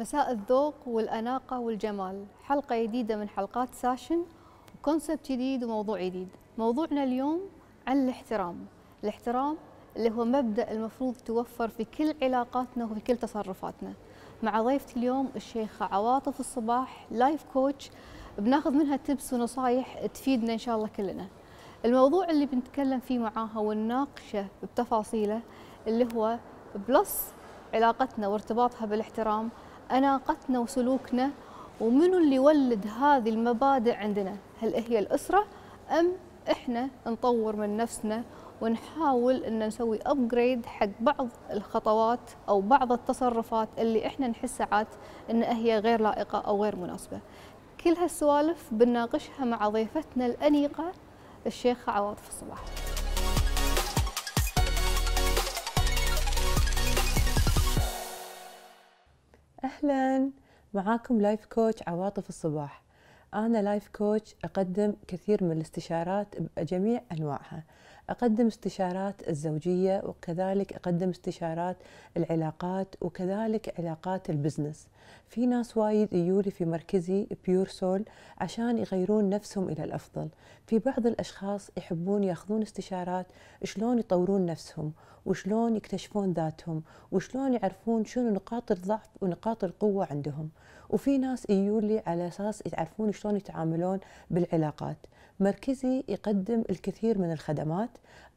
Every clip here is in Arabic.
مساء الذوق والأناقة والجمال حلقة جديدة من حلقات ساشن وكونسبت جديد وموضوع جديد موضوعنا اليوم عن الاحترام الاحترام اللي هو مبدأ المفروض يتوفر في كل علاقاتنا وفي كل تصرفاتنا مع ضيفتي اليوم الشيخة عواطف الصباح لايف كوتش بناخذ منها تبس ونصايح تفيدنا إن شاء الله كلنا الموضوع اللي بنتكلم فيه معاها ونناقشه بتفاصيله اللي هو بلس علاقتنا وارتباطها بالاحترام أناقتنا وسلوكنا ومنو اللي ولد هذه المبادئ عندنا هل هي الأسرة أم إحنا نطور من نفسنا ونحاول ان نسوي ابجريد حق بعض الخطوات او بعض التصرفات اللي احنا نحس ساعات ان هي غير لائقه او غير مناسبه. كل هالسوالف بنناقشها مع ضيفتنا الانيقه الشيخه عواطف الصباح. اهلا معاكم لايف كوتش عواطف الصباح انا لايف كوتش اقدم كثير من الاستشارات بجميع انواعها أقدم استشارات الزوجية وكذلك أقدم استشارات العلاقات وكذلك علاقات البزنس في ناس وايد يولي في مركزي بيور سول عشان يغيرون نفسهم إلى الأفضل في بعض الأشخاص يحبون يأخذون استشارات شلون يطورون نفسهم وشلون يكتشفون ذاتهم وشلون يعرفون شنو نقاط الضعف ونقاط القوة عندهم وفي ناس يجولي على أساس يعرفون شلون يتعاملون بالعلاقات مركزي يقدم الكثير من الخدمات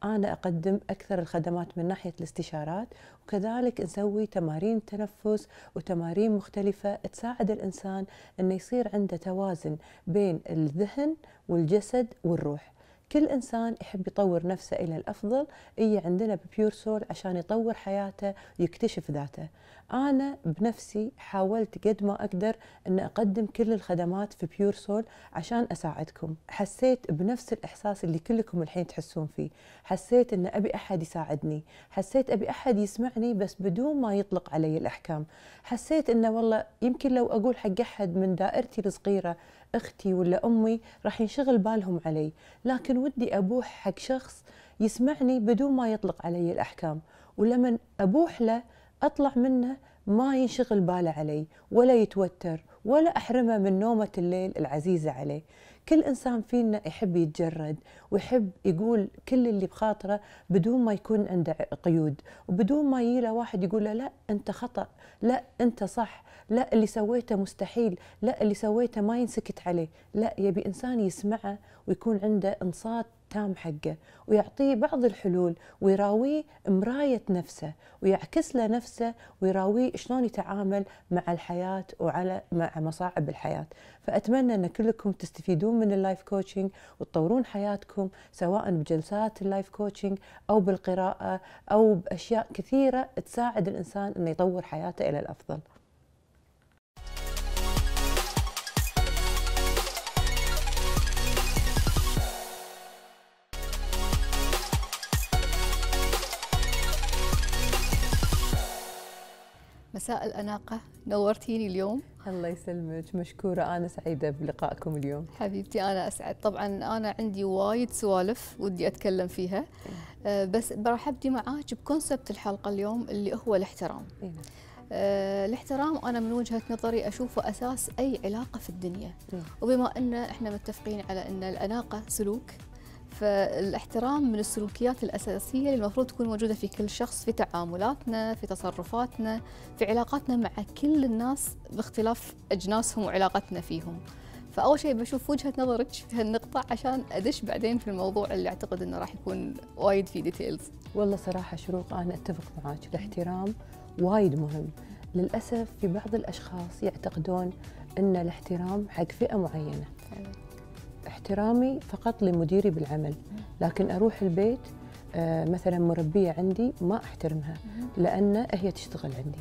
أنا أقدم أكثر الخدمات من ناحية الاستشارات وكذلك نسوي تمارين تنفس وتمارين مختلفة تساعد الإنسان أنه يصير عنده توازن بين الذهن والجسد والروح كل انسان يحب يطور نفسه الى الافضل اي عندنا ببيور سول عشان يطور حياته يكتشف ذاته انا بنفسي حاولت قد ما اقدر ان اقدم كل الخدمات في بيور سول عشان اساعدكم حسيت بنفس الاحساس اللي كلكم الحين تحسون فيه حسيت ان ابي احد يساعدني حسيت ابي احد يسمعني بس بدون ما يطلق علي الاحكام حسيت انه والله يمكن لو اقول حق احد من دائرتي الصغيره اختي ولا امي راح ينشغل بالهم علي لكن ودي ابوح حق شخص يسمعني بدون ما يطلق علي الاحكام ولما ابوح له اطلع منه ما ينشغل باله علي ولا يتوتر ولا احرمه من نومه الليل العزيزه عليه كل إنسان فينا يحب يتجرد ويحب يقول كل اللي بخاطره بدون ما يكون عنده قيود وبدون ما يجي له واحد يقول له لا أنت خطأ لا أنت صح لا اللي سويته مستحيل لا اللي سويته ما ينسكت عليه لا يبي إنسان يسمعه ويكون عنده إنصات التام حقه ويعطيه بعض الحلول ويراويه مراية نفسه ويعكس له نفسه ويراويه شلون يتعامل مع الحياة وعلى مع مصاعب الحياة فأتمنى أن كلكم تستفيدون من اللايف كوتشنج وتطورون حياتكم سواء بجلسات اللايف كوتشنج أو بالقراءة أو بأشياء كثيرة تساعد الإنسان أنه يطور حياته إلى الأفضل مساء الأناقة نورتيني اليوم الله يسلمك مشكورة أنا سعيدة بلقائكم اليوم حبيبتي أنا أسعد طبعا أنا عندي وايد سوالف ودي أتكلم فيها إيه. آه، بس راح أبدي معاك بكونسبت الحلقة اليوم اللي هو الاحترام إيه. آه، الاحترام انا من وجهه نظري اشوفه اساس اي علاقه في الدنيا إيه. وبما ان احنا متفقين على ان الاناقه سلوك فالاحترام من السلوكيات الأساسية اللي المفروض تكون موجودة في كل شخص في تعاملاتنا في تصرفاتنا في علاقاتنا مع كل الناس باختلاف أجناسهم وعلاقتنا فيهم فأول شيء بشوف وجهة نظرك في هالنقطة عشان أدش بعدين في الموضوع اللي أعتقد أنه راح يكون وايد فيه ديتيلز والله صراحة شروق أنا أتفق معك الاحترام وايد مهم للأسف في بعض الأشخاص يعتقدون أن الاحترام حق فئة معينة احترامي فقط لمديري بالعمل لكن اروح البيت آه، مثلا مربيه عندي ما احترمها لان هي تشتغل عندي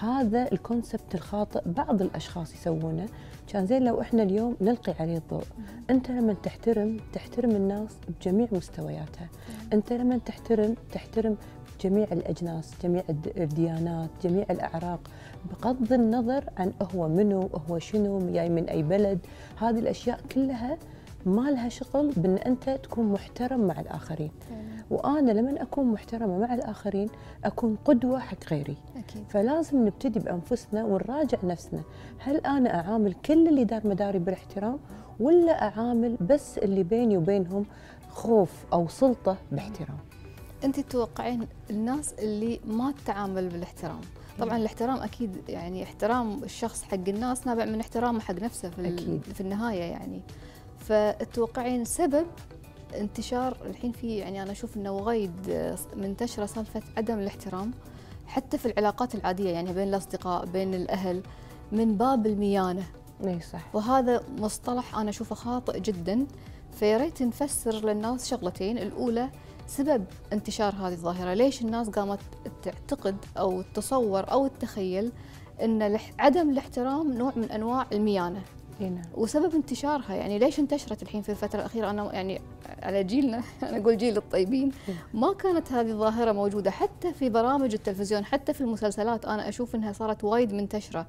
هذا الكونسبت الخاطئ بعض الاشخاص يسوونه كان زين لو احنا اليوم نلقي عليه الضوء انت لما تحترم تحترم الناس بجميع مستوياتها انت لما تحترم تحترم جميع الاجناس جميع الديانات جميع الاعراق بغض النظر عن هو منو هو شنو جاي من اي بلد هذه الاشياء كلها ما لها شغل بان انت تكون محترم مع الاخرين وانا لما اكون محترمه مع الاخرين اكون قدوه حق غيري أكيد. فلازم نبتدي بانفسنا ونراجع نفسنا هل انا اعامل كل اللي دار مداري بالاحترام ولا اعامل بس اللي بيني وبينهم خوف او سلطه باحترام انت تتوقعين الناس اللي ما تتعامل بالاحترام طبعا نعم. الاحترام اكيد يعني احترام الشخص حق الناس نابع من احترامه حق نفسه في, أكيد. في النهايه يعني فتوقعين سبب انتشار الحين في يعني انا اشوف انه وايد منتشره سالفه عدم الاحترام حتى في العلاقات العاديه يعني بين الاصدقاء بين الاهل من باب الميانه اي صح وهذا مصطلح انا اشوفه خاطئ جدا فياريت نفسر للناس شغلتين الاولى سبب انتشار هذه الظاهره ليش الناس قامت تعتقد او تتصور او تتخيل ان عدم الاحترام نوع من انواع الميانه نعم. وسبب انتشارها يعني ليش انتشرت الحين في الفتره الاخيره انا يعني على جيلنا انا اقول جيل الطيبين ما كانت هذه الظاهره موجوده حتى في برامج التلفزيون حتى في المسلسلات انا اشوف انها صارت وايد منتشره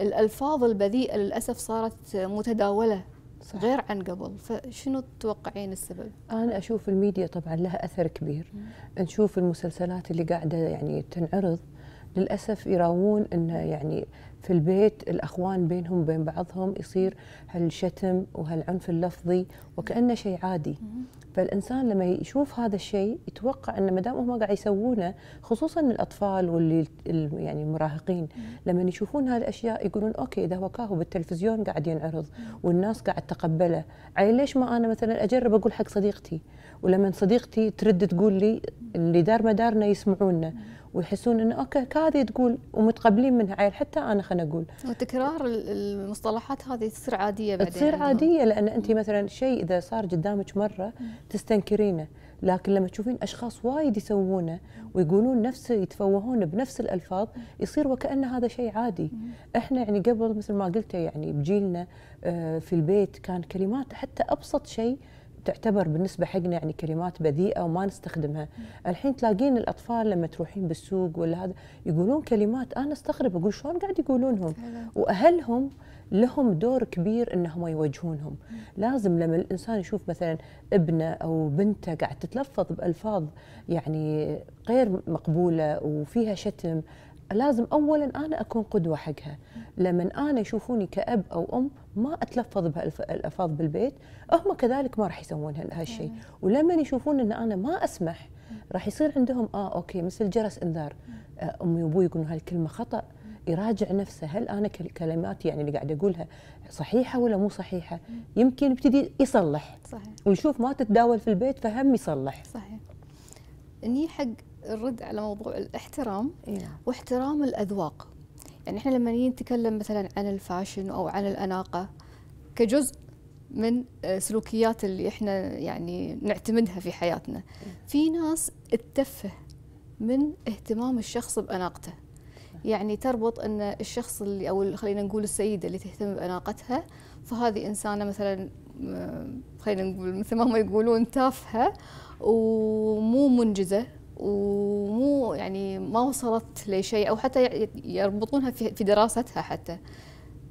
الالفاظ البذيئه للاسف صارت متداوله صح. غير عن قبل فشنو تتوقعين السبب انا اشوف الميديا طبعا لها اثر كبير مم. نشوف المسلسلات اللي قاعده يعني تنعرض للاسف يراوون انه يعني في البيت الاخوان بينهم وبين بعضهم يصير هالشتم وهالعنف اللفظي وكانه شيء عادي فالانسان لما يشوف هذا الشيء يتوقع ان ما دام هم قاعد يسوونه خصوصا الاطفال واللي يعني المراهقين لما يشوفون هالاشياء يقولون اوكي اذا هو كاهو بالتلفزيون قاعد ينعرض والناس قاعد تقبله عي ليش ما انا مثلا اجرب اقول حق صديقتي ولما صديقتي ترد تقول لي اللي دار مدارنا يسمعونا ويحسون انه اوكي هذه تقول ومتقبلين منها عيل حتى انا خلنا اقول وتكرار المصطلحات هذه تصير عاديه بعدين تصير عاديه لان انت مثلا شيء اذا صار قدامك مره تستنكرينه لكن لما تشوفين اشخاص وايد يسوونه ويقولون نفس يتفوهون بنفس الالفاظ يصير وكان هذا شيء عادي احنا يعني قبل مثل ما قلت يعني بجيلنا آه، في البيت كان كلمات حتى ابسط شيء تعتبر بالنسبه حقنا يعني كلمات بذيئه وما نستخدمها الحين تلاقين الاطفال لما تروحين بالسوق ولا هذا يقولون كلمات انا استغرب اقول شلون قاعد يقولونهم واهلهم لهم دور كبير انهم يوجهونهم لازم لما الانسان يشوف مثلا ابنه او بنته قاعد تتلفظ بالفاظ يعني غير مقبوله وفيها شتم لازم اولا انا اكون قدوه حقها لما انا يشوفوني كاب او ام ما اتلفظ بهالالفاظ بالبيت هم كذلك ما راح يسوون هالشيء ولما يشوفون ان انا ما اسمح راح يصير عندهم اه اوكي مثل جرس انذار آه، امي وابوي يقولون هالكلمه خطا يراجع نفسه هل انا كلماتي يعني اللي قاعد اقولها صحيحه ولا مو صحيحه يمكن يبتدي يصلح صحيح ويشوف ما تتداول في البيت فهم يصلح صحيح اني حق الرد على موضوع الاحترام إيه؟ واحترام الاذواق يعني احنا لما نيجي نتكلم مثلا عن الفاشن او عن الاناقه كجزء من آه، سلوكيات اللي احنا يعني نعتمدها في حياتنا إيه. في ناس تتفه من اهتمام الشخص باناقته يعني تربط ان الشخص اللي او خلينا نقول السيده اللي تهتم باناقتها فهذه انسانه مثلا آه، خلينا نقول مثل ما هم يقولون تافهه ومو منجزه ومو يعني ما وصلت لشيء او حتى يربطونها في دراستها حتى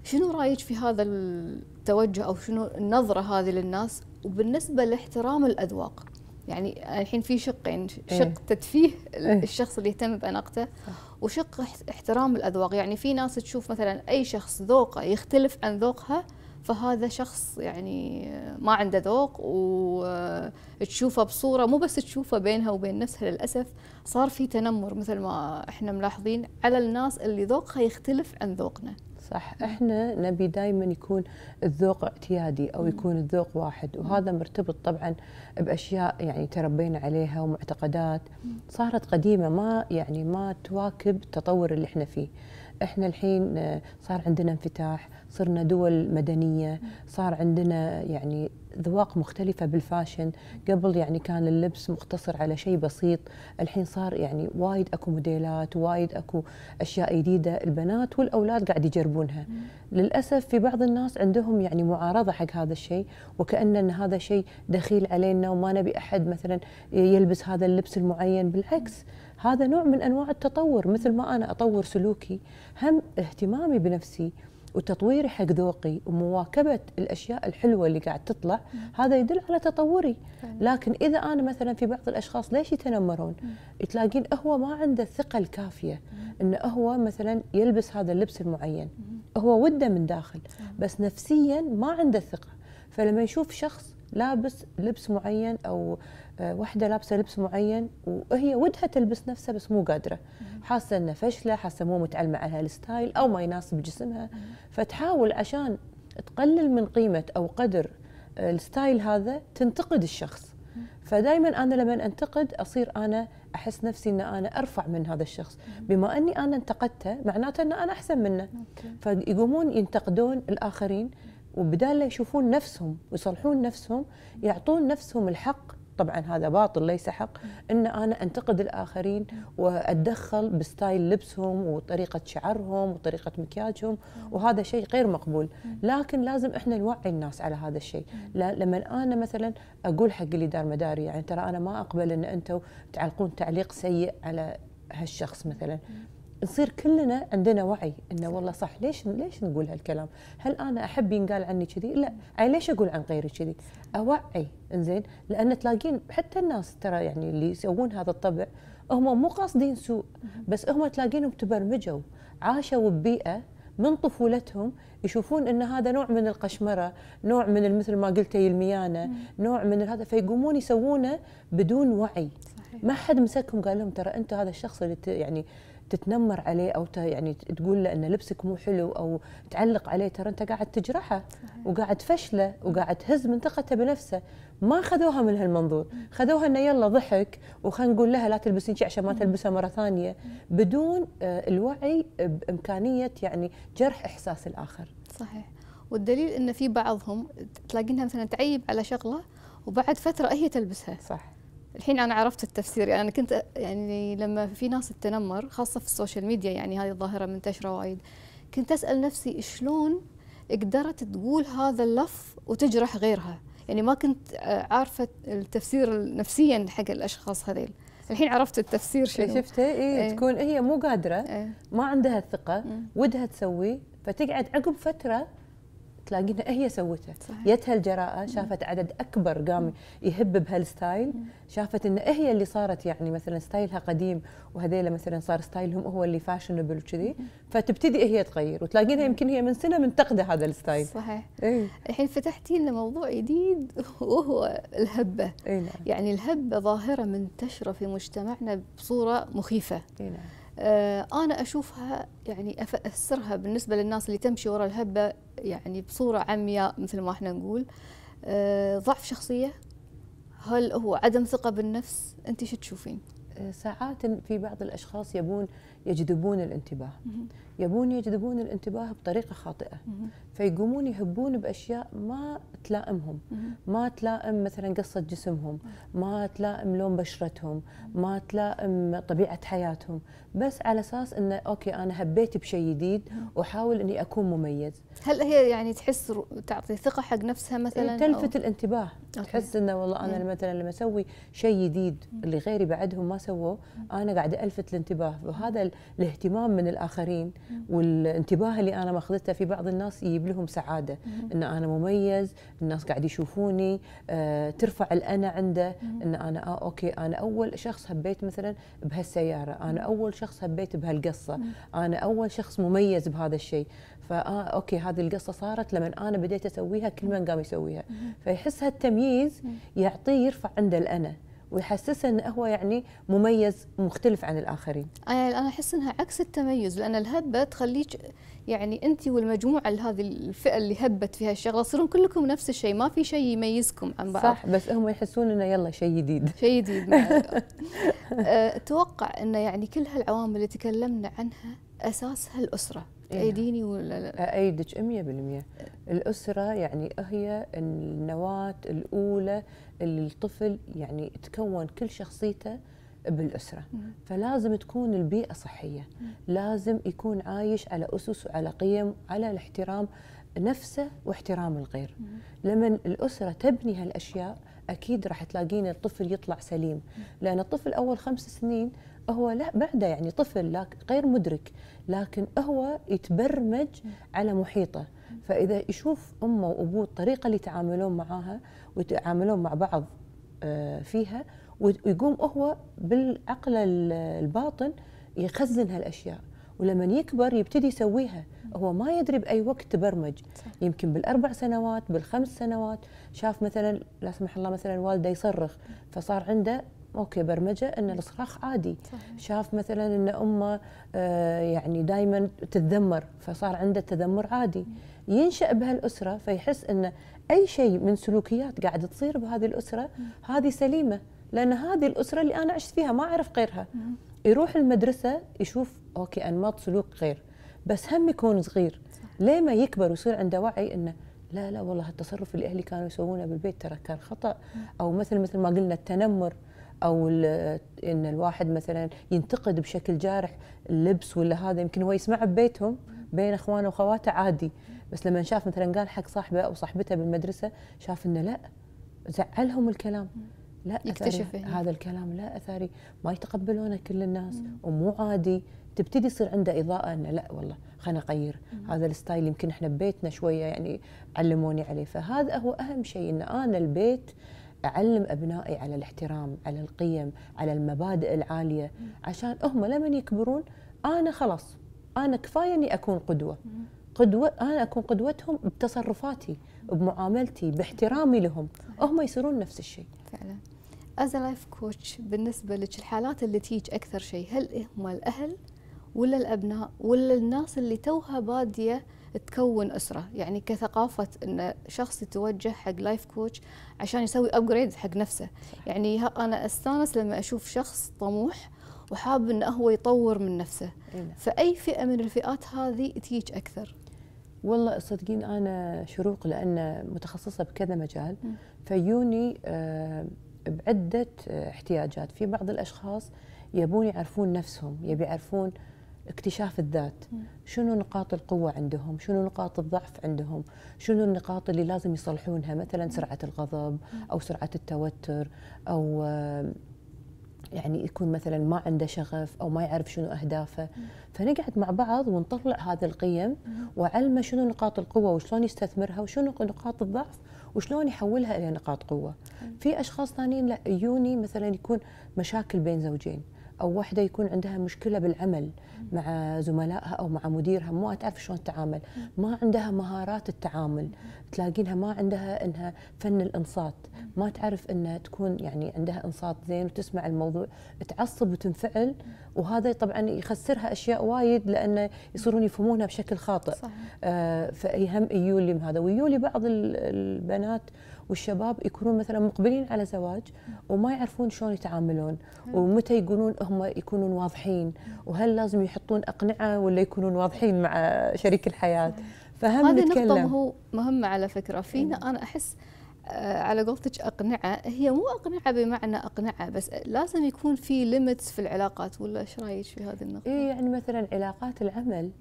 شنو رايك في هذا التوجه او شنو النظره هذه للناس وبالنسبه لاحترام الاذواق يعني الحين في شقين إيه. شق تدفيه إيه. الشخص اللي يهتم باناقته وشق احترام الاذواق يعني في ناس تشوف مثلا اي شخص ذوقه يختلف عن ذوقها فهذا شخص يعني ما عنده ذوق وتشوفه بصوره مو بس تشوفه بينها وبين نفسها للاسف صار في تنمر مثل ما احنا ملاحظين على الناس اللي ذوقها يختلف عن ذوقنا. صح احنا نبي دائما يكون الذوق اعتيادي او يكون الذوق واحد وهذا مرتبط طبعا باشياء يعني تربينا عليها ومعتقدات صارت قديمه ما يعني ما تواكب التطور اللي احنا فيه احنا الحين آه، صار عندنا انفتاح صرنا دول مدنيه صار عندنا يعني ذواق مختلفة بالفاشن قبل يعني كان اللبس مقتصر على شيء بسيط الحين صار يعني وايد أكو موديلات وايد أكو أشياء جديدة البنات والأولاد قاعد يجربونها للأسف في بعض الناس عندهم يعني معارضة حق هذا الشيء وكأن أن هذا شيء دخيل علينا وما نبي أحد مثلا يلبس هذا اللبس المعين بالعكس هذا نوع من انواع التطور مثل ما انا اطور سلوكي هم اهتمامي بنفسي وتطويري حق ذوقي ومواكبه الاشياء الحلوه اللي قاعد تطلع مم. هذا يدل على تطوري فعلا. لكن اذا انا مثلا في بعض الاشخاص ليش يتنمرون مم. تلاقين هو ما عنده الثقه الكافيه انه هو مثلا يلبس هذا اللبس المعين مم. هو وده من داخل بس نفسيا ما عنده الثقه فلما يشوف شخص لابس لبس معين او آه، وحده لابسه لبس معين وهي ودها تلبس نفسها بس مو قادره حاسه انها فشله حاسه مو متعلمه على هالستايل او ما يناسب جسمها فتحاول عشان تقلل من قيمه او قدر آه، الستايل هذا تنتقد الشخص فدائما انا لما انتقد اصير انا احس نفسي ان انا ارفع من هذا الشخص بما اني انا انتقدته معناته ان انا احسن منه فيقومون ينتقدون الاخرين وبدال لا يشوفون نفسهم ويصلحون نفسهم يعطون نفسهم الحق طبعا هذا باطل ليس حق ان انا انتقد الاخرين واتدخل بستايل لبسهم وطريقه شعرهم وطريقه مكياجهم وهذا شيء غير مقبول لكن لازم احنا نوعي الناس على هذا الشيء لما انا مثلا اقول حق اللي دار مداري يعني ترى انا ما اقبل ان انتم تعلقون تعليق سيء على هالشخص مثلا نصير كلنا عندنا وعي انه والله صح ليش ليش نقول هالكلام؟ هل انا احب ينقال عني كذي؟ لا، انا ليش اقول عن غيري كذي؟ اوعي انزين لان تلاقين حتى الناس ترى يعني اللي يسوون هذا الطبع هم مو قاصدين سوء بس هم تلاقينهم تبرمجوا عاشوا ببيئه من طفولتهم يشوفون ان هذا نوع من القشمره، نوع من مثل ما قلتي الميانه، نوع من هذا فيقومون يسوونه بدون وعي. صحيح. ما حد مسكهم قال لهم ترى انت هذا الشخص اللي يعني تتنمر عليه او يعني تقول له ان لبسك مو حلو او تعلق عليه ترى انت قاعد تجرحه وقاعد فشله وقاعد تهز من ثقته بنفسه ما خذوها من هالمنظور خذوها انه يلا ضحك وخلينا نقول لها لا تلبسين شيء عشان ما تلبسه مره ثانيه بدون آه، الوعي بامكانيه يعني جرح احساس الاخر صحيح والدليل ان في بعضهم تلاقينها مثلا تعيب على شغله وبعد فتره هي تلبسها صح الحين انا عرفت التفسير يعني انا كنت يعني لما في ناس تتنمر خاصه في السوشيال ميديا يعني هذه الظاهره منتشره وايد كنت اسال نفسي شلون قدرت تقول هذا اللفظ وتجرح غيرها يعني ما كنت آه، عارفه التفسير نفسيا حق الاشخاص هذيل الحين عرفت التفسير إيه، شنو شفتي إيه, ايه تكون هي مو قادره ايه ما عندها الثقه ودها تسوي فتقعد عقب فتره تلاقينا إيه هي سوتها جتها الجراءه شافت عدد اكبر قام يهب بهالستايل شافت ان إيه هي اللي صارت يعني مثلا ستايلها قديم وهذيلا مثلا صار ستايلهم هو اللي فاشنبل وكذي فتبتدي إيه هي تغير وتلاقينها يمكن هي من سنه منتقده هذا الستايل صحيح إيه؟ الحين فتحتي لنا موضوع جديد وهو الهبه إيه نعم. يعني الهبه ظاهره منتشره في مجتمعنا بصوره مخيفه إيه نعم. آه، انا اشوفها يعني افسرها بالنسبه للناس اللي تمشي وراء الهبه يعني بصوره عمياء مثل ما احنا نقول آه، ضعف شخصيه هل هو عدم ثقه بالنفس انت شو تشوفين آه، ساعات في بعض الاشخاص يبون يجذبون الانتباه يبون يجذبون الانتباه بطريقة خاطئة فيقومون يهبون بأشياء ما تلائمهم ما تلائم مثلا قصة جسمهم ما تلائم لون بشرتهم ما تلائم طبيعة حياتهم بس على أساس أنه أوكي أنا هبيت بشيء جديد وأحاول أني أكون مميز هل هي يعني تحس تعطي ثقة حق نفسها مثلا إيه، تلفت أو؟ الانتباه أوكي. تحس أنه والله أنا مثلا لما أسوي شيء جديد اللي غيري بعدهم ما سووه أنا قاعدة ألفت الانتباه وهذا الاهتمام من الاخرين والانتباه اللي انا ماخذته في بعض الناس يجيب لهم سعاده ان انا مميز الناس قاعد يشوفوني آه، ترفع الانا عنده ان انا آه اوكي انا اول شخص هبيت مثلا بهالسياره انا اول شخص هبيت بهالقصه انا اول شخص مميز بهذا الشيء فآه اوكي هذه القصه صارت لما انا بديت اسويها كل من قام يسويها فيحس هالتمييز يعطيه يرفع عنده الانا ويحسسها انه هو يعني مميز مختلف عن الاخرين آه، يعني انا احس انها عكس التميز لان الهبه تخليك يعني انت والمجموعه هذه الفئه اللي هبت في هالشغله تصيرون كلكم نفس الشيء ما في شيء يميزكم عن بعض صح بس هم يحسون انه يلا شيء جديد شيء جديد آه، اتوقع انه يعني كل هالعوامل اللي تكلمنا عنها اساسها الاسره إيه. تأيديني ولا لا؟ أأيدك 100% الأسرة يعني هي النواة الأولى اللي الطفل يعني تكون كل شخصيته بالأسرة فلازم تكون البيئة صحية لازم يكون عايش على أسس وعلى قيم على الاحترام نفسه واحترام الغير لما الأسرة تبني هالأشياء أكيد راح تلاقين الطفل يطلع سليم لأن الطفل أول خمس سنين هو لا بعده يعني طفل غير مدرك لكن هو يتبرمج على محيطه فاذا يشوف امه وابوه الطريقه اللي يتعاملون معاها ويتعاملون مع بعض آه، فيها ويقوم هو بالعقل الباطن يخزن هالاشياء ولما يكبر يبتدي يسويها هو ما يدري باي وقت تبرمج صح. يمكن بالاربع سنوات بالخمس سنوات شاف مثلا لا سمح الله مثلا والده يصرخ فصار عنده اوكي برمجه ان نعم. الصراخ عادي صحيح. شاف مثلا ان امه آه، يعني دائما تتذمر فصار عنده تذمر عادي ينشا بهالاسره فيحس ان اي شيء من سلوكيات قاعده تصير بهذه الاسره هذه سليمه لان هذه الاسره اللي انا عشت فيها ما اعرف غيرها يروح المدرسه يشوف اوكي انماط سلوك غير بس هم يكون صغير ليه ما يكبر ويصير عنده وعي انه لا لا والله التصرف اللي اهلي كانوا يسوونه بالبيت ترى كان خطا او مثل مثل ما قلنا التنمر او ان الواحد مثلا ينتقد بشكل جارح اللبس ولا هذا يمكن هو يسمعه ببيتهم بين اخوانه واخواته عادي بس لما شاف مثلا قال حق صاحبه او صاحبته بالمدرسه شاف انه لا زعلهم الكلام لا يكتشف إيه. هذا الكلام لا اثاري ما يتقبلونه كل الناس ومو عادي تبتدي يصير عنده اضاءه انه لا والله خلينا اغير هذا الستايل يمكن احنا ببيتنا شويه يعني علموني عليه فهذا هو اهم شيء ان انا البيت اعلم ابنائي على الاحترام على القيم على المبادئ العاليه عشان هم لما يكبرون انا خلاص انا كفايه اني اكون قدوه قدوه انا اكون قدوتهم بتصرفاتي بمعاملتي باحترامي لهم هم يصيرون نفس الشيء فعلا از لايف كوتش بالنسبه لك الحالات اللي تيج اكثر شيء هل هم الاهل ولا الابناء ولا الناس اللي توها باديه تكون اسره يعني كثقافه ان شخص يتوجه حق لايف كوتش عشان يسوي ابجريد حق نفسه يعني انا استانس لما اشوف شخص طموح وحاب انه هو يطور من نفسه إيه. فاي فئه من الفئات هذه تيج اكثر والله صدقين انا شروق لان متخصصه بكذا مجال م. فيوني آه بعده آه، احتياجات في بعض الاشخاص يبون يعرفون نفسهم يبي يعرفون اكتشاف الذات شنو نقاط القوة عندهم شنو نقاط الضعف عندهم شنو النقاط اللي لازم يصلحونها مثلا سرعة الغضب أو سرعة التوتر أو يعني يكون مثلا ما عنده شغف او ما يعرف شنو اهدافه فنقعد مع بعض ونطلع هذه القيم وعلمه شنو نقاط القوه وشلون يستثمرها وشنو نقاط الضعف وشلون يحولها الى نقاط قوه في اشخاص ثانيين لا يوني مثلا يكون مشاكل بين زوجين او وحده يكون عندها مشكله بالعمل مع زملائها او مع مديرها ما تعرف شلون تتعامل ما عندها مهارات التعامل تلاقينها ما عندها انها فن الانصات ما تعرف انها تكون يعني عندها انصات زين وتسمع الموضوع تعصب وتنفعل وهذا طبعا يخسرها اشياء وايد لانه يصيرون يفهمونها بشكل خاطئ صحيح. آه فهم يولي هذا ويولي بعض البنات والشباب يكونون مثلا مقبلين على زواج وما يعرفون شلون يتعاملون ومتى يقولون هم يكونون واضحين وهل لازم يحطون اقنعه ولا يكونون واضحين مع شريك الحياه فهم هذه نقطه مهمه على فكره فينا انا احس آه، على قولتك اقنعه هي مو اقنعه بمعنى اقنعه بس لازم يكون في ليميتس في العلاقات ولا ايش رايك في هذه النقطه؟ إيه يعني مثلا علاقات العمل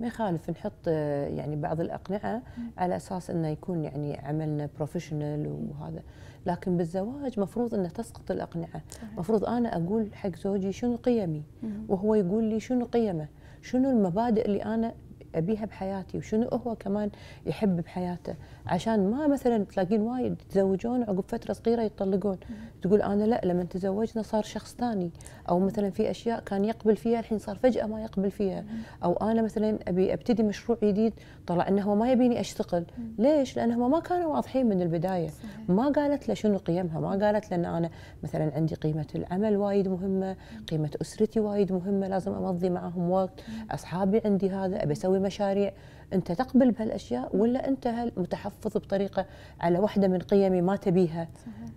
ما يخالف نحط آه، يعني بعض الاقنعه على اساس انه يكون يعني عملنا بروفيشنال وهذا لكن بالزواج مفروض انه تسقط الاقنعه مفروض انا اقول حق زوجي شنو قيمي وهو يقول لي شنو قيمه شنو المبادئ اللي انا ابيها بحياتي وشنو هو كمان يحب بحياته عشان ما مثلا تلاقين وايد يتزوجون عقب فتره صغيره يطلقون تقول انا لا لما تزوجنا صار شخص ثاني او مثلا في اشياء كان يقبل فيها الحين صار فجاه ما يقبل فيها او انا مثلا ابي ابتدي مشروع جديد طلع انه هو ما يبيني اشتغل ليش لان هم ما كانوا واضحين من البدايه ما قالت له شنو قيمها ما قالت له ان انا مثلا عندي قيمه العمل وايد مهمه قيمه اسرتي وايد مهمه لازم امضي معهم وقت اصحابي عندي هذا ابي اسوي مشاريع انت تقبل بهالاشياء ولا انت متحفظ بطريقه على واحده من قيمي ما تبيها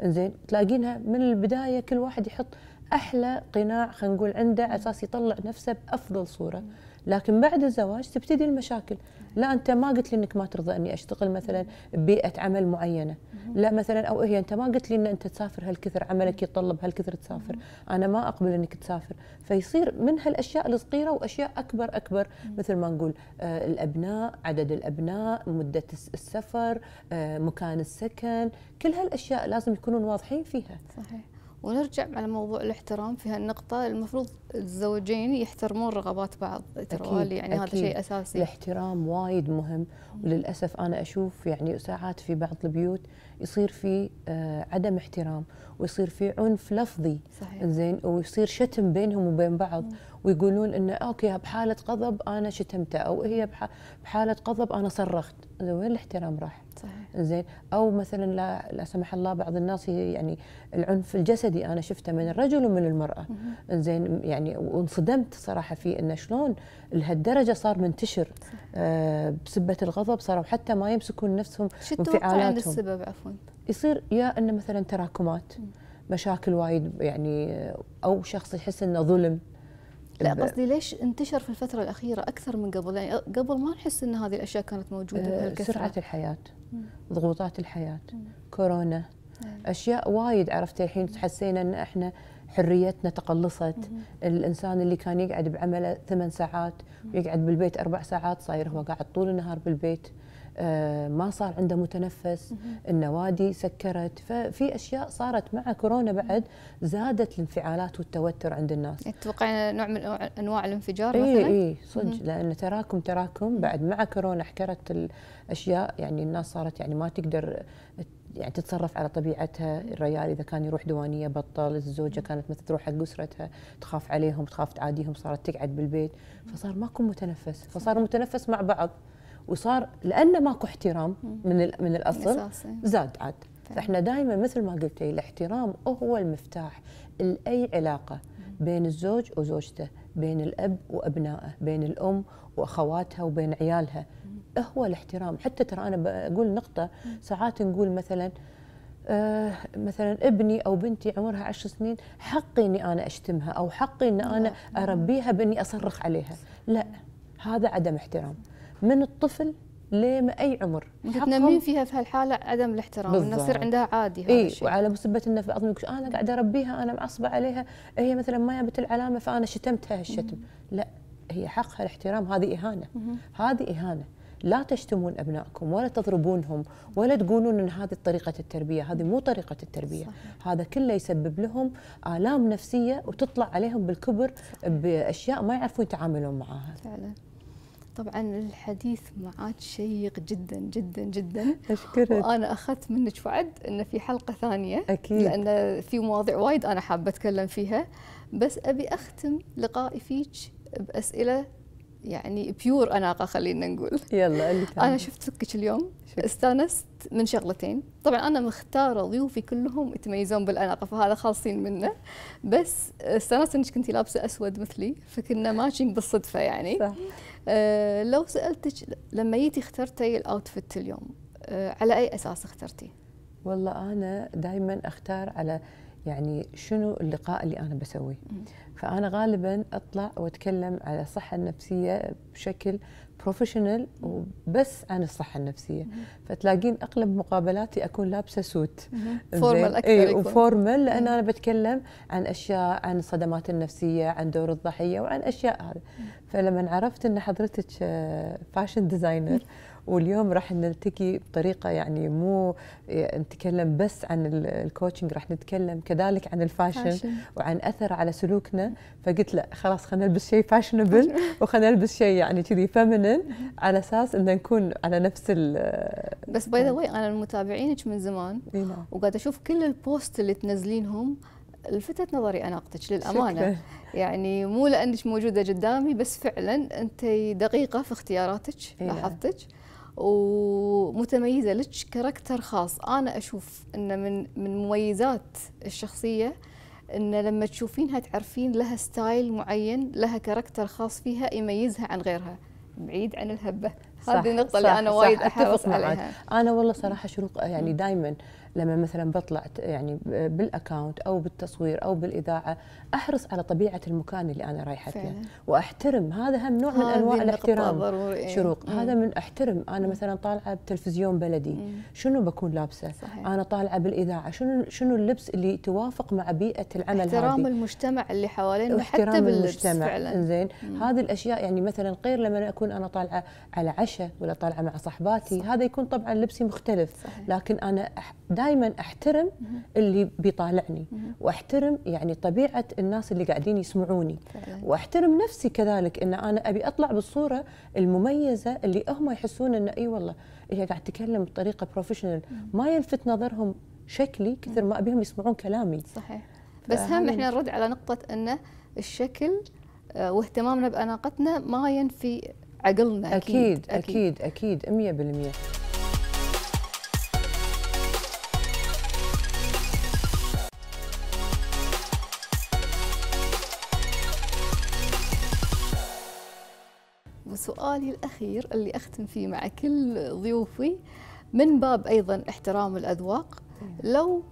زين تلاقينها من البدايه كل واحد يحط احلى قناع خلينا نقول عنده على اساس يطلع نفسه بافضل صوره مم. لكن بعد الزواج تبتدي المشاكل لا انت ما قلت لي انك ما ترضى اني اشتغل مثلا ببيئه عمل معينه لا مثلا او هي انت ما قلت لي ان انت تسافر هالكثر عملك يتطلب هالكثر تسافر انا ما اقبل انك تسافر فيصير من هالاشياء الصغيره واشياء اكبر اكبر مثل ما نقول آه الابناء عدد الابناء مده السفر آه مكان السكن كل هالاشياء لازم يكونون واضحين فيها صحيح ونرجع على موضوع الاحترام في هالنقطة المفروض الزوجين يحترمون رغبات بعض ترى يعني أكيد. هذا شيء أساسي الاحترام وايد مهم وللأسف أنا أشوف يعني ساعات في بعض البيوت يصير في آه، عدم احترام ويصير في عنف لفظي صحيح زين ويصير شتم بينهم وبين بعض مم. ويقولون انه اوكي بحاله غضب انا شتمته او هي بحاله غضب انا صرخت وين الاحترام راح؟ صحيح زين او مثلا لا لا سمح الله بعض الناس يعني العنف الجسدي انا شفته من الرجل ومن المراه زين يعني وانصدمت صراحه في انه شلون لهالدرجه صار منتشر آه بسبه الغضب صاروا حتى ما يمسكون نفسهم شو تتوقع السبب عفوا؟ يصير يا انه مثلا تراكمات مم. مشاكل وايد يعني او شخص يحس انه ظلم لا قصدي ليش انتشر في الفتره الاخيره اكثر من قبل يعني قبل ما نحس ان هذه الاشياء كانت موجوده آه، بهالكثره سرعه الحياه ضغوطات الحياه مم. كورونا مم. اشياء وايد عرفتي الحين حسينا ان احنا حريتنا تقلصت الانسان اللي كان يقعد بعمله ثمان ساعات يقعد بالبيت اربع ساعات صاير هو قاعد طول النهار بالبيت آه، ما صار عنده متنفس النوادي سكرت ففي اشياء صارت مع كورونا بعد زادت الانفعالات والتوتر عند الناس اتوقع نوع من انواع الانفجار إيه مثلا اي اي صدق لان تراكم تراكم بعد مع كورونا احكرت الاشياء يعني الناس صارت يعني ما تقدر يعني تتصرف على طبيعتها الريال اذا كان يروح دوانيه بطل الزوجه كانت مثلا تروح حق اسرتها تخاف عليهم تخاف تعاديهم صارت تقعد بالبيت فصار ماكو متنفس فصار متنفس مع بعض وصار لان ماكو احترام من من الاصل إيه. زاد عاد فاحنا دائما مثل ما قلتي الاحترام هو المفتاح لاي علاقه بين الزوج وزوجته بين الاب وابنائه بين الام واخواتها وبين عيالها هو الاحترام حتى ترى انا بقول نقطه ساعات نقول مثلا أه مثلا ابني او بنتي عمرها عشر سنين حقي اني انا اشتمها او حقي ان انا اربيها باني اصرخ عليها لا هذا عدم احترام من الطفل لما اي عمر تنمين فيها في هالحاله عدم الاحترام انه يصير عندها عادي هذا الشيء وعلى مسبه انه بعضهم يقول انا قاعده اربيها انا معصبه عليها هي مثلا ما جابت العلامه فانا شتمتها هالشتم لا هي حقها الاحترام هذه اهانه هذه اهانه لا تشتمون ابنائكم ولا تضربونهم ولا تقولون ان هذه طريقه التربيه، هذه مو طريقه التربيه، صحيح. هذا كله يسبب لهم الام نفسيه وتطلع عليهم بالكبر صحيح. باشياء ما يعرفون يتعاملون معاها. فعلا. طبعا الحديث معك شيق جدا جدا جدا اشكرك وانا اخذت منك وعد ان في حلقه ثانيه اكيد لان في مواضيع وايد انا حابه اتكلم فيها بس ابي اختم لقائي فيك باسئله يعني بيور اناقه خلينا نقول يلا اللي انا شفتك اليوم شكرا. استانست من شغلتين طبعا انا مختاره ضيوفي كلهم يتميزون بالاناقه فهذا خالصين منه بس استانست انك كنتي لابسه اسود مثلي فكنا ماتشنج بالصدفه يعني صح. آه، لو سالتك لما جيتي اخترتي الاوتفيت اليوم آه، على اي اساس اخترتي؟ والله انا دائما اختار على يعني شنو اللقاء اللي انا بسويه فانا غالبا اطلع واتكلم على الصحه النفسيه بشكل بروفيشنال وبس عن الصحه النفسيه فتلاقين اغلب مقابلاتي اكون لابسه سوت فورمال اكثر ايه وفورمال لان انا بتكلم عن اشياء عن الصدمات النفسيه عن دور الضحيه وعن اشياء هذا فلما عرفت ان حضرتك فاشن ديزاينر واليوم راح نلتقي بطريقه يعني مو نتكلم بس عن الكوتشنج راح نتكلم كذلك عن الفاشن فاشن. وعن اثر على سلوكنا فقلت لا خلاص خلينا نلبس شيء فاشنبل وخلينا نلبس شيء يعني كذي فمنن على اساس ان نكون على نفس ال بس باي ذا واي انا متابعينك من زمان نعم. وقاعده اشوف كل البوست اللي تنزلينهم لفتت نظري اناقتك للامانه يعني مو لانك موجوده قدامي بس فعلا انت دقيقه في اختياراتك نعم. لاحظتك ومتميزه لك كاركتر خاص انا اشوف ان من من مميزات الشخصيه ان لما تشوفينها تعرفين لها ستايل معين لها كاركتر خاص فيها يميزها عن غيرها بعيد عن الهبه هذه النقطه اللي انا وايد احرص عليها انا والله صراحه شروق يعني دائما لما مثلا بطلع يعني بالاكونت او بالتصوير او بالاذاعه احرص على طبيعه المكان اللي انا رايحه له واحترم هذا هم نوع من انواع الاحترام إيه. شروق مم. هذا من احترم انا مثلا طالعه بتلفزيون بلدي مم. شنو بكون لابسه صحيح. انا طالعه بالاذاعه شنو شنو اللبس اللي يتوافق مع بيئه العمل احترام هذه. المجتمع اللي حوالينا حتى باللبس فعلا زين هذه الاشياء يعني مثلا غير لما اكون انا طالعه على عشاء ولا طالعه مع صحباتي صح. هذا يكون طبعا لبسي مختلف صحيح. لكن انا دائما احترم اللي بيطالعني واحترم يعني طبيعه الناس اللي قاعدين يسمعوني واحترم نفسي كذلك ان انا ابي اطلع بالصوره المميزه اللي هم يحسون ان اي والله هي قاعد تتكلم بطريقه بروفيشنال ما يلفت نظرهم شكلي كثر ما ابيهم يسمعون كلامي صحيح بس هم احنا نرد على نقطه ان الشكل آه، واهتمامنا باناقتنا ما ينفي عقلنا اكيد اكيد اكيد, أكيد, أكيد 100% سؤالي الأخير اللي أختم فيه مع كل ضيوفي من باب أيضا احترام الأذواق إيه. لو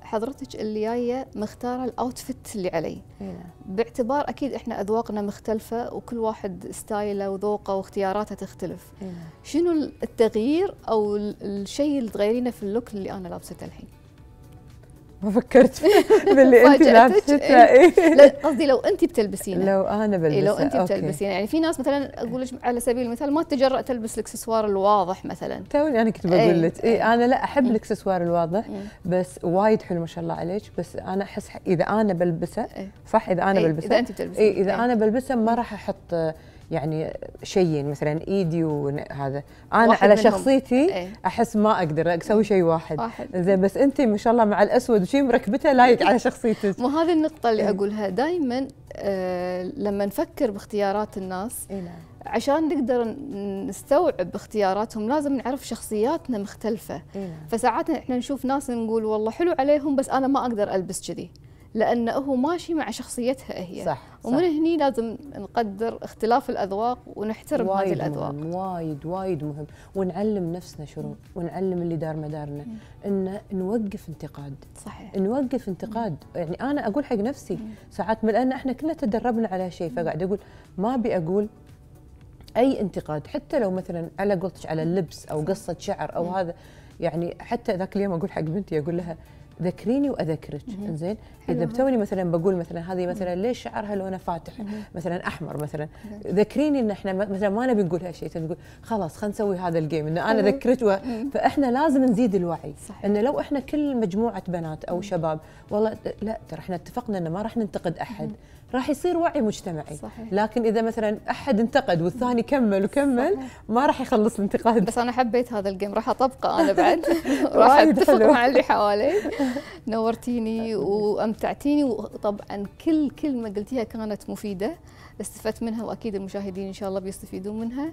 حضرتك اللي جايه مختاره الأوتفت اللي علي إيه. باعتبار اكيد احنا اذواقنا مختلفه وكل واحد ستايله وذوقه واختياراته تختلف إيه. شنو التغيير او الشيء اللي تغيرينه في اللوك اللي انا لابسته الحين ما فكرت باللي انت لابستها إيه. ايه لا قصدي لو انت بتلبسينه لو انا بلبسه إيه، لو انت بتلبسينه يعني في ناس مثلا اقول لك على سبيل المثال ما تتجرأ تلبس الاكسسوار الواضح مثلا توني انا كنت بقول إيه. لك اي انا لا احب الاكسسوار الواضح بس وايد حلو ما شاء الله عليك بس انا احس اذا انا بلبسه صح اذا انا بلبسه اذا انت بتلبسه اي اذا انا بلبسه ما راح احط يعني شيئين مثلا ايدي وهذا انا على شخصيتي ايه؟ احس ما اقدر اسوي شيء واحد, واحد. زين بس انت ما شاء الله مع الاسود وشي مركبته لايق على شخصيتك مو هذه النقطه اللي إيه. اقولها دائما آه لما نفكر باختيارات الناس إيه نعم. عشان نقدر نستوعب اختياراتهم لازم نعرف شخصياتنا مختلفة إيه؟ نعم. فساعات احنا نشوف ناس نقول والله حلو عليهم بس أنا ما أقدر ألبس كذي لأنه ماشي مع شخصيتها هي صح ومن صح. هني لازم نقدر اختلاف الأذواق ونحترم هذه الأذواق مهم. وايد وايد مهم ونعلم نفسنا شروط ونعلم اللي دار مدارنا أن نوقف انتقاد صحيح نوقف انتقاد يعني أنا أقول حق نفسي ساعات لأن احنا كلنا تدربنا على شيء فقاعد أقول ما أبي أقول اي انتقاد حتى لو مثلا على قلتش على اللبس او قصه شعر او هذا يعني حتى ذاك اليوم اقول حق بنتي اقول لها ذكريني واذكرك انزين اذا بتوني مثلا بقول مثلا هذه مثلا ليش شعرها لونه فاتح مثلا احمر مثلا ذكريني ان احنا مثلا ما نبي نقول هالشيء تقول خلاص خلينا نسوي هذا الجيم ان انا اذكرك و... فاحنا لازم نزيد الوعي انه لو احنا كل مجموعه بنات او شباب والله لا ترى احنا اتفقنا انه ما راح ننتقد احد راح يصير وعي مجتمعي صحيح. لكن اذا مثلا احد انتقد والثاني كمل وكمل صحيح. ما راح يخلص الانتقاد بس انا حبيت هذا الجيم راح اطبقه انا بعد راح اتفق مع اللي حوالي نورتيني وامتعتيني وطبعا كل كلمه قلتيها كانت مفيده استفدت منها واكيد المشاهدين ان شاء الله بيستفيدون منها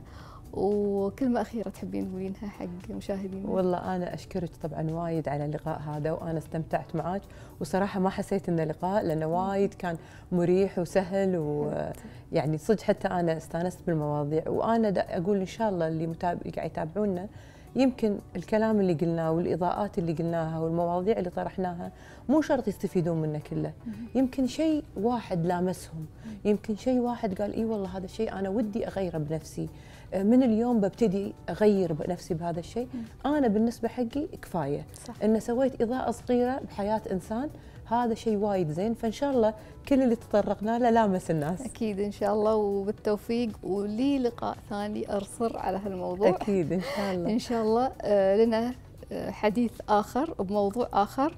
وكلمة أخيرة تحبين تقولينها حق مشاهدينا والله أنا أشكرك طبعا وايد على اللقاء هذا وأنا استمتعت معك وصراحة ما حسيت إنه لقاء لأنه وايد كان مريح وسهل ويعني صدق حتى أنا استانست بالمواضيع وأنا أقول إن شاء الله اللي قاعد يتابعونا يمكن الكلام اللي قلناه والإضاءات اللي قلناها والمواضيع اللي طرحناها مو شرط يستفيدون منه كله يمكن شيء واحد لامسهم يمكن شيء واحد قال إي والله هذا الشيء أنا ودي أغيره بنفسي من اليوم ببتدي اغير نفسي بهذا الشيء انا بالنسبه حقي كفايه صح. ان سويت اضاءه صغيره بحياه انسان هذا شيء وايد زين فان شاء الله كل اللي تطرقنا له لامس الناس اكيد ان شاء الله وبالتوفيق ولي لقاء ثاني ارصر على هالموضوع اكيد ان شاء الله ان شاء الله آه، لنا آه، حديث اخر بموضوع اخر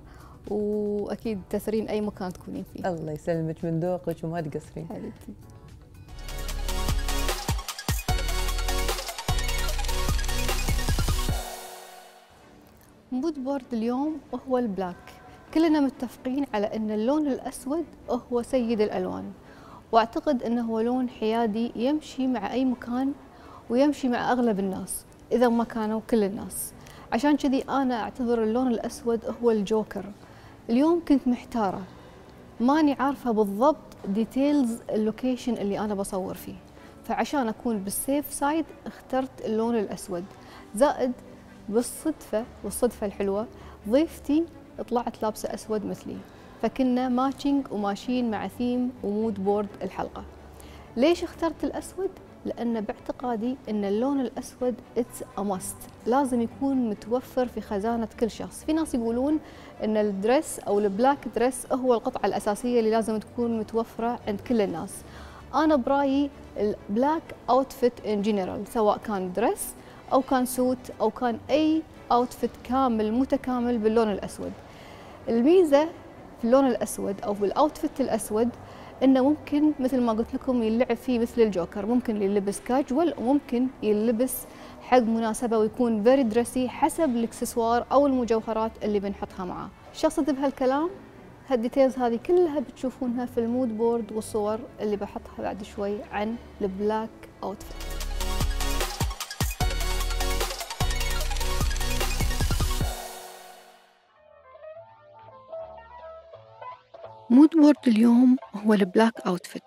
واكيد تسرين اي مكان تكونين فيه الله يسلمك من ذوقك وما تقصرين حبيبتي مود بورد اليوم هو البلاك كلنا متفقين على أن اللون الأسود هو سيد الألوان وأعتقد أنه هو لون حيادي يمشي مع أي مكان ويمشي مع أغلب الناس إذا ما كانوا كل الناس عشان كذي أنا أعتبر اللون الأسود هو الجوكر اليوم كنت محتارة ماني عارفة بالضبط ديتيلز اللوكيشن اللي أنا بصور فيه فعشان أكون بالسيف سايد اخترت اللون الأسود زائد بالصدفة والصدفة الحلوة ضيفتي طلعت لابسة أسود مثلي فكنا ماتشنج وماشيين مع ثيم ومود بورد الحلقة ليش اخترت الأسود؟ لأن باعتقادي أن اللون الأسود a أمست لازم يكون متوفر في خزانة كل شخص في ناس يقولون أن الدرس أو البلاك درس هو القطعة الأساسية اللي لازم تكون متوفرة عند كل الناس أنا برأيي البلاك أوتفيت إن جنرال سواء كان درس أو كان سوت أو كان أي اوتفيت كامل متكامل باللون الأسود الميزة في اللون الأسود أو الاوتفيت الأسود انه ممكن مثل ما قلت لكم يلعب فيه مثل الجوكر ممكن يلبس كاجوال وممكن يلبس حق مناسبه ويكون فيري درسي حسب الاكسسوار او المجوهرات اللي بنحطها معاه شو بهالكلام هالديتيلز هذه كلها بتشوفونها في المود بورد والصور اللي بحطها بعد شوي عن البلاك اوتفيت مود بورد اليوم هو البلاك أوتفيت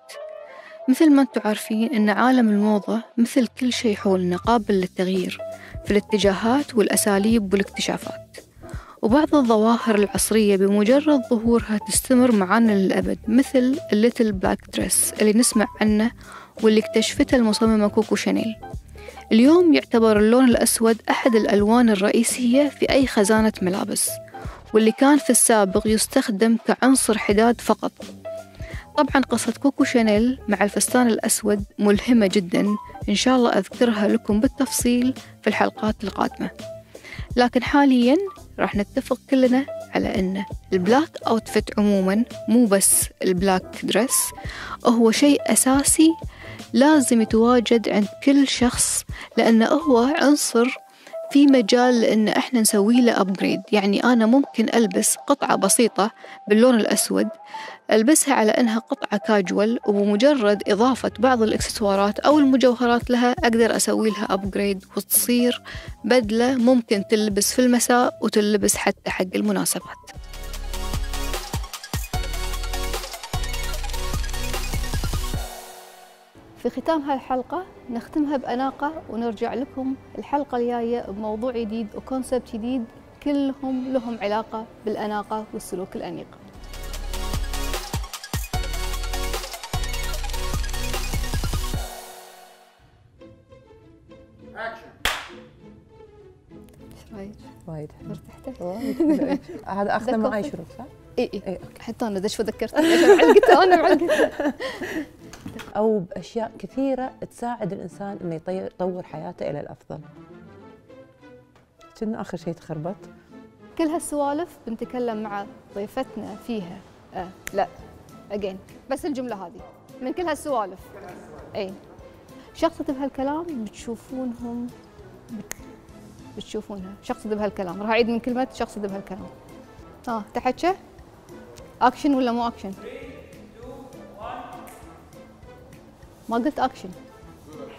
مثل ما انتم عارفين أن عالم الموضة مثل كل شيء حولنا قابل للتغيير في الاتجاهات والأساليب والاكتشافات وبعض الظواهر العصرية بمجرد ظهورها تستمر معانا للأبد مثل الليتل بلاك دريس اللي نسمع عنه واللي اكتشفته المصممة كوكو شانيل اليوم يعتبر اللون الأسود أحد الألوان الرئيسية في أي خزانة ملابس واللي كان في السابق يستخدم كعنصر حداد فقط طبعا قصة كوكو شانيل مع الفستان الأسود ملهمة جدا إن شاء الله أذكرها لكم بالتفصيل في الحلقات القادمة لكن حاليا راح نتفق كلنا على أن البلاك أوتفيت عموما مو بس البلاك دريس هو شيء أساسي لازم يتواجد عند كل شخص لأنه هو عنصر في مجال ان احنا نسوي له ابجريد يعني انا ممكن البس قطعه بسيطه باللون الاسود البسها على انها قطعه كاجوال وبمجرد اضافه بعض الاكسسوارات او المجوهرات لها اقدر اسوي لها ابجريد وتصير بدله ممكن تلبس في المساء وتلبس حتى حق المناسبات في ختام هالحلقه نختمها بأناقة ونرجع لكم الحلقة الجاية بموضوع جديد وكونسبت جديد كلهم لهم علاقة بالأناقة والسلوك الأنيق وايد ارتحت هذا اخذه معي شروط صح؟ اي اي حتى انا دش ذكرت علقته انا معلقته أو بأشياء كثيرة تساعد الإنسان أنه يطور حياته إلى الأفضل كنا آخر شيء تخربط كل هالسوالف بنتكلم مع ضيفتنا فيها آه لا أجين بس الجملة هذه من كل هالسوالف أي شخصة بهالكلام بتشوفونهم بتشوفونها شخص بهالكلام راح أعيد من كلمة شخص بهالكلام ها آه تحكي أكشن ولا مو أكشن؟ ما قلت اكشن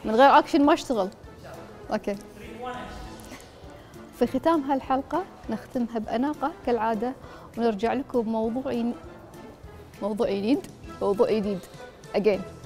من غير اكشن ما اشتغل اوكي في ختام هالحلقة نختمها بأناقة كالعادة ونرجع لكم بموضوع موضوع جديد موضوع جديد again